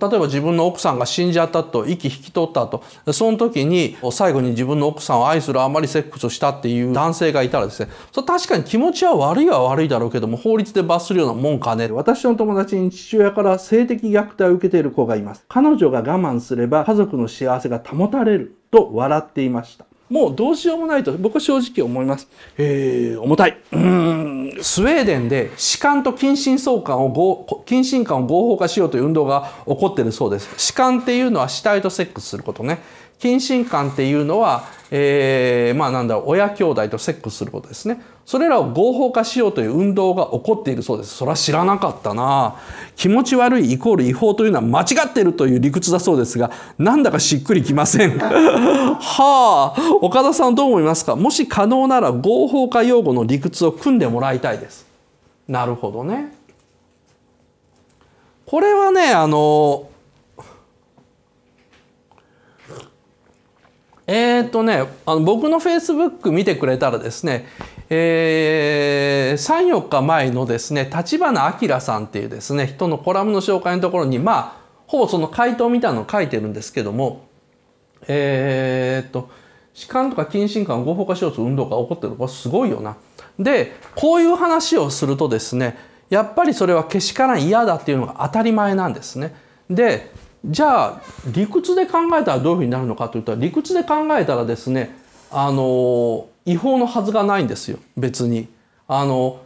例えば自分の奥さんが死んじゃったと息引き取ったとその時に最後に自分の奥さんを愛するあまりセックスをしたっていう男性がいたらですねそ確かに気持ちは悪いは悪いだろうけども法律で罰するようなもんかね私の友達に父親から性的虐待を受けている子がいます彼女が我慢すれば家族の幸せが保たれると笑っていましたもうどうしようもないと僕は正直思います。えー、重たい。スウェーデンで士官と近親相関を近親間を合法化しようという運動が起こってるそうです。士官っていうのは死体とセックスすることね。近親感っていうのは、えー、まあなんだろう、親兄弟とセックスすることですね。それらを合法化しようという運動が起こっているそうです。それは知らなかったな気持ち悪いイコール違法というのは間違ってるという理屈だそうですが、なんだかしっくりきません。はあ、岡田さんどう思いますかもし可能なら合法化用語の理屈を組んでもらいたいです。なるほどね。これはね、あの、えー、っとね、あの僕のフェイスブック見てくれたらですね、えー、3、4日前のですね、立花明さんっていうですね、人のコラムの紹介のところに、まあ、ほぼその回答みたいなのを書いてるんですけども、えー、っと、弛緩とか近親感合法化しようと運動が起こってるこれすごいよな。で、こういう話をするとですね、やっぱりそれはけしからん嫌だっていうのが当たり前なんですね。で、じゃあ理屈で考えたらどういうふうになるのかというと理屈で考えたらですねあの違法のはずがないんですよ別に。あの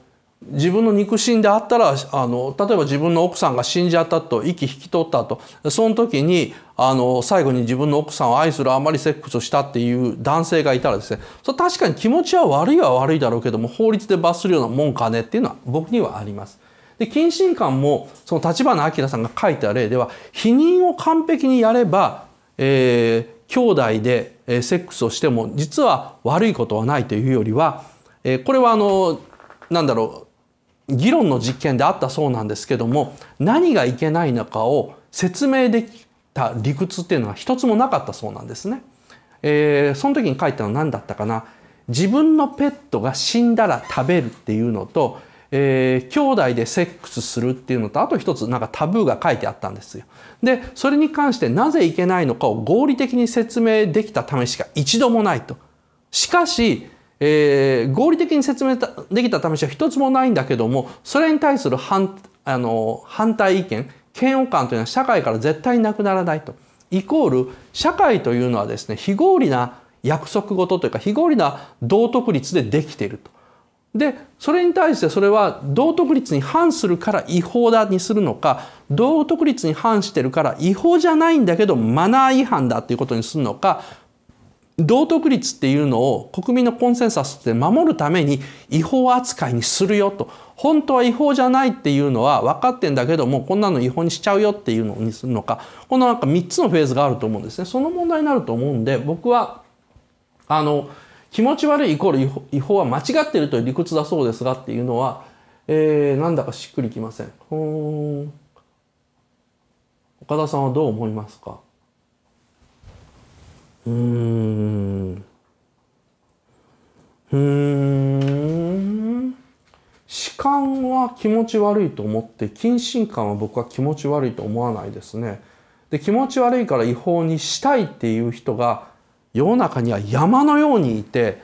自分の肉親であったらあの例えば自分の奥さんが死んじゃったと息引き取ったとその時にあの最後に自分の奥さんを愛するあまりセックスをしたっていう男性がいたらですねそれ確かに気持ちは悪いは悪いだろうけども法律で罰するようなもんかねっていうのは僕にはあります。で謹慎官もその立花明さんが書いた例では否認を完璧にやれば、えー、兄弟で、えセックスをしても実は悪いことはないというよりは、えー、これはあのなんだろう議論の実験であったそうなんですけども何がいけないのかを説明できた理屈っていうのは一つもなかったそうなんですね。えー、その時に書いたのは何だったかな自分のペットが死んだら食べるっていうのとえー、兄弟でセックスするっていうのとあと一つなんかタブーが書いてあったんですよ。でそれに関してなぜいけないのかを合理的に説明できたためしか一度もないと。しかし、えー、合理的に説明できたためしは一つもないんだけどもそれに対する反あの反対意見嫌悪感というのは社会から絶対なくならないと。イコール社会というのはですね非合理な約束事というか非合理な道徳律でできていると。でそれに対してそれは道徳律に反するから違法だにするのか道徳律に反してるから違法じゃないんだけどマナー違反だっていうことにするのか道徳律っていうのを国民のコンセンサスで守るために違法扱いにするよと本当は違法じゃないっていうのは分かってんだけどもこんなの違法にしちゃうよっていうのにするのかこのなんか3つのフェーズがあると思うんですねその問題になると思うんで僕はあの気持ち悪いイコール違法違法は間違ってるという理屈だそうですがっていうのは、えー、なんだかしっくりきません。ん岡田さんはどう思いますかうん。うん。主観は気持ち悪いと思って、謹慎感は僕は気持ち悪いと思わないですね。で、気持ち悪いから違法にしたいっていう人が、世の中には山のようにいて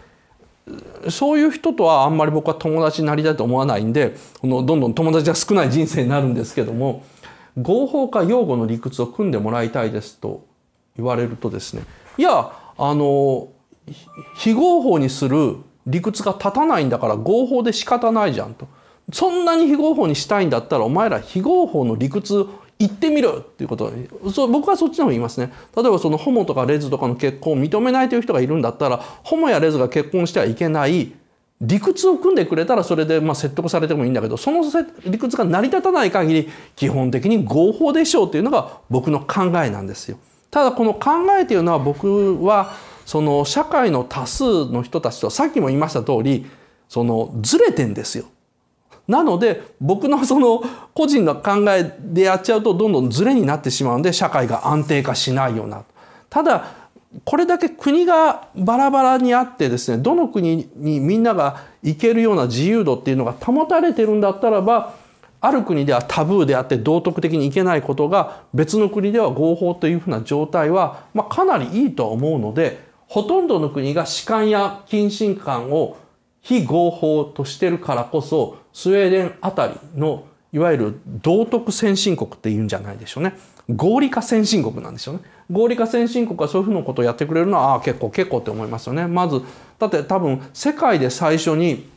そういう人とはあんまり僕は友達になりたいと思わないんでこのどんどん友達が少ない人生になるんですけども合法化擁護の理屈を組んでもらいたいですと言われるとですねいやあの非合法にする理屈が立たないんだから合法で仕方ないじゃんと。そんなに非合法にしたいんだったらお前ら非合法の理屈行ってみるっていうことそ僕はそっちの方言いますね例えばそのホモとかレズとかの結婚を認めないという人がいるんだったらホモやレズが結婚してはいけない理屈を組んでくれたらそれでまあ説得されてもいいんだけどその理屈が成り立たない限り基本的に合法でしょうっていうのが僕の考えなんですよ。ただこの考えというのは僕はその社会の多数の人たちとさっきも言いました通りそのずれてんですよなので僕のその個人の考えでやっちゃうとどんどんズレになってしまうんで社会が安定化しないようなただこれだけ国がバラバラにあってですねどの国にみんなが行けるような自由度っていうのが保たれてるんだったらばある国ではタブーであって道徳的に行けないことが別の国では合法というふうな状態は、まあ、かなりいいとは思うのでほとんどの国が士官や近親官を非合法としてるからこそスウェーデンあたりのいわゆる道徳先進国って言うんじゃないでしょうね合理化先進国なんですよね合理化先進国はそういうふうなことをやってくれるのはああ結構結構って思いますよねまずだって多分世界で最初に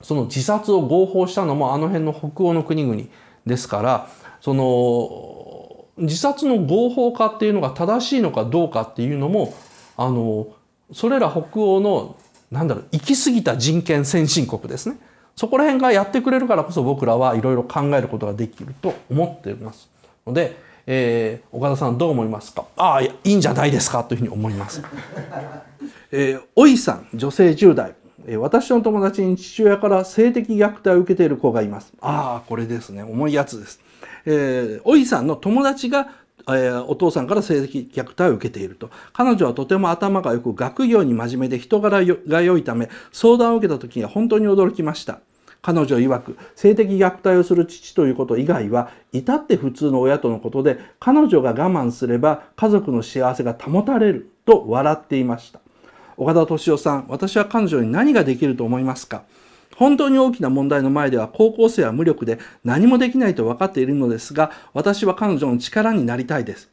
その自殺を合法したのもあの辺の北欧の国々ですからその自殺の合法化っていうのが正しいのかどうかっていうのもあのそれら北欧のなんだろう、行き過ぎた人権先進国ですね。そこら辺がやってくれるからこそ僕らはいろいろ考えることができると思っています。ので、えー、岡田さんどう思いますかああ、いいんじゃないですかというふうに思います。えー、おいさん、女性10代。え私の友達に父親から性的虐待を受けている子がいます。ああ、これですね。重いやつです。えー、おいさんの友達がえー、お父さんから性的虐待を受けていると。彼女はとても頭が良く、学業に真面目で人柄が良いため、相談を受けた時には本当に驚きました。彼女曰く、性的虐待をする父ということ以外は、至って普通の親とのことで、彼女が我慢すれば家族の幸せが保たれると笑っていました。岡田敏夫さん、私は彼女に何ができると思いますか本当に大きな問題の前では高校生は無力で何もできないと分かっているのですが、私は彼女の力になりたいです。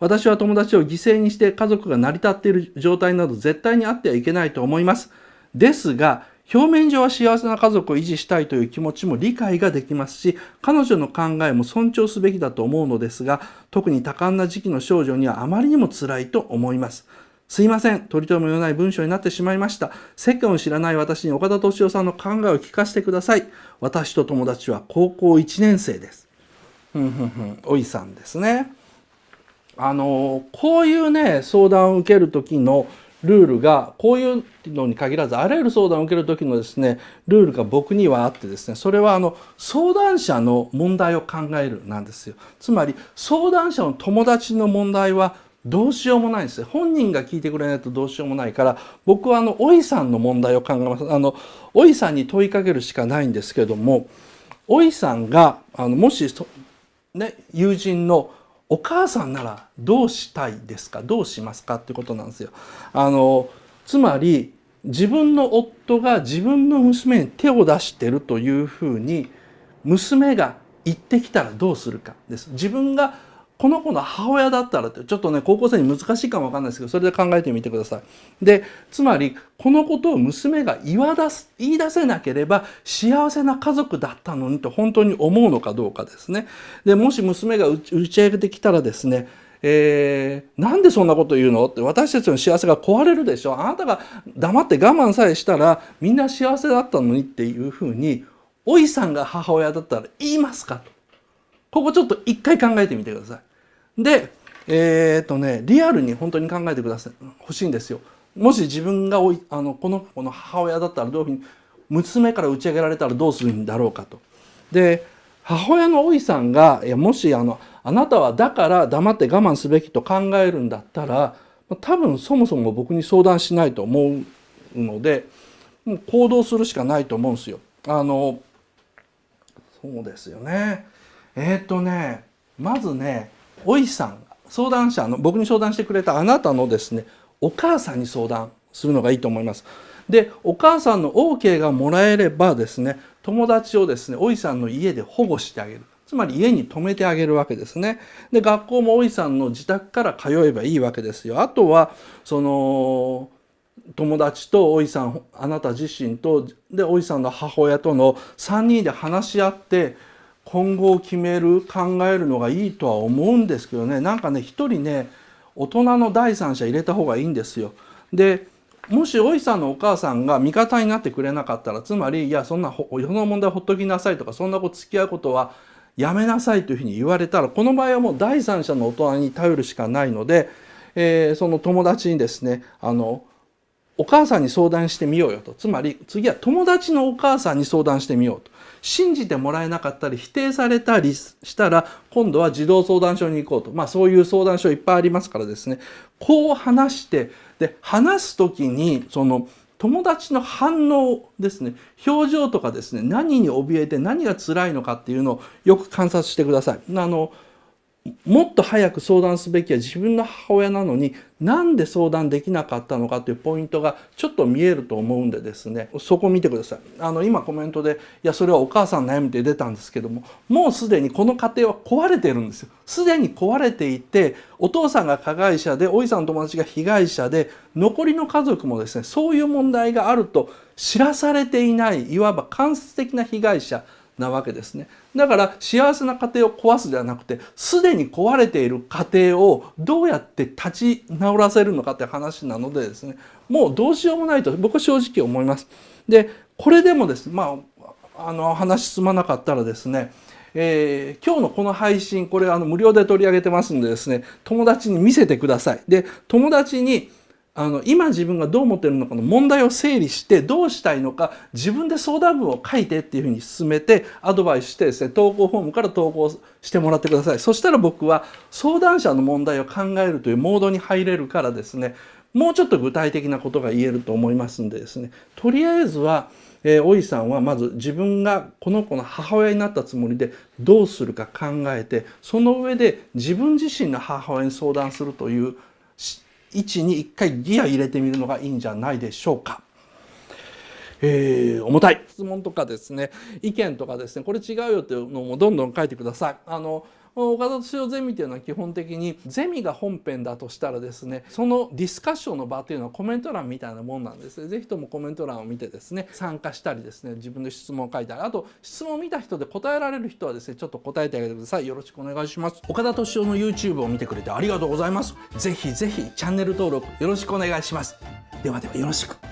私は友達を犠牲にして家族が成り立っている状態など絶対にあってはいけないと思います。ですが、表面上は幸せな家族を維持したいという気持ちも理解ができますし、彼女の考えも尊重すべきだと思うのですが、特に多感な時期の少女にはあまりにも辛いと思います。すいません。取り留めのない文章になってしまいました。世間を知らない私に岡田敏夫さんの考えを聞かせてください。私と友達は高校1年生です。ふんふんふん。おいさんですね。あの、こういうね、相談を受ける時のルールが、こういうのに限らず、あらゆる相談を受ける時のですね、ルールが僕にはあってですね、それはあの、相談者の問題を考えるなんですよ。つまり、相談者の友達の問題は、どうしようもないんです本人が聞いてくれないとどうしようもないから僕はあのおいさんの問題を考えますあのおいさんに問いかけるしかないんですけどもおいさんがあのもしそ、ね、友人のお母さんならどうしたいですかどうしますかってことなんですよ。あのつまり自分の夫が自分の娘に手を出してるというふうに娘が言ってきたらどうするかです。自分がこの子の母親だったらってちょっとね高校生に難しいかもわかんないですけどそれで考えてみてください。でつまりこのことを娘が言い出す言い出せなければ幸せな家族だったのにと本当に思うのかどうかですね。でもし娘が打ち上げてきたらですねえー、なんでそんなこと言うのって私たちの幸せが壊れるでしょあなたが黙って我慢さえしたらみんな幸せだったのにっていうふうにおいさんが母親だったら言いますかとここちょっと一回考えてみてください。で、えー、っとね、リアルに本当に考えてください、欲しいんですよ。もし自分がおいあのこの子の母親だったらどういうふうに、娘から打ち上げられたらどうするんだろうかと。で、母親のおいさんが、いやもしあの、あなたはだから黙って我慢すべきと考えるんだったら、多分そもそも僕に相談しないと思うので、もう行動するしかないと思うんですよ。あの、そうですよね。えっ、とね、まずね、おいさん相談者の僕に相談してくれたあなたのですねお母さんに相談するのがいいと思います。でお母さんの OK がもらえればですね友達をですねおいさんの家で保護してあげるつまり家に泊めてあげるわけですね。で学校もおいさんの自宅から通えばいいわけですよ。あとはその友達とおいさんあなた自身とでおいさんの母親との3人で話し合って今後を決める考えるのがいいとは思うんですけどねなんかね一人ね大人の第三者入れた方がいいんですよ。でもしおいさんのお母さんが味方になってくれなかったらつまりいやそんな世の問題ほっときなさいとかそんなこと付き合うことはやめなさいというふうに言われたらこの場合はもう第三者の大人に頼るしかないので、えー、その友達にですねあのお母さんに相談してみようよとつまり次は友達のお母さんに相談してみようと信じてもらえなかったり否定されたりしたら今度は児童相談所に行こうと、まあ、そういう相談所いっぱいありますからですねこう話してで話す時にその友達の反応ですね表情とかですね何に怯えて何が辛いのかっていうのをよく観察してください。あのもっと早く相談すべきは自分の母親なのになんで相談できなかったのかというポイントがちょっと見えると思うんでですねそこ見てくださいあの今コメントで「いやそれはお母さん悩み」って出たんですけどももうすでにこの家庭は壊れてるんですよすでに壊れていてお父さんが加害者でおいさんの友達が被害者で残りの家族もですねそういう問題があると知らされていないいわば間接的な被害者なわけですね。だから幸せな家庭を壊すではなくて、すでに壊れている家庭をどうやって立ち直らせるのかって話なのでですね、もうどうしようもないと僕は正直思います。で、これでもですね、まあ、あの話進まなかったらですね、えー、今日のこの配信、これあの無料で取り上げてますんでですね、友達に見せてください。で、友達に、あの今自分がどう思ってるのかの問題を整理してどうしたいのか自分で相談文を書いてっていうふうに進めてアドバイスしてですね投稿フォームから投稿してもらってくださいそしたら僕は相談者の問題を考えるというモードに入れるからですねもうちょっと具体的なことが言えると思いますんでですねとりあえずは、えー、おいさんはまず自分がこの子の母親になったつもりでどうするか考えてその上で自分自身の母親に相談するという位置に一回ギア入れてみるのがいいんじゃないでしょうか。えー、重たい質問とかですね意見とかですねこれ違うよっていうのもどんどん書いてください。あの岡田敏夫ゼミというのは基本的にゼミが本編だとしたらですねそのディスカッションの場というのはコメント欄みたいなもんなんですね是非ともコメント欄を見てですね参加したりですね自分の質問を書いたりあと質問を見た人で答えられる人はですねちょっと答えてあげてくださいよろしくお願いします岡田敏夫の YouTube を見てくれてありがとうございますぜひぜひチャンネル登録よろしくお願いしますではではよろしく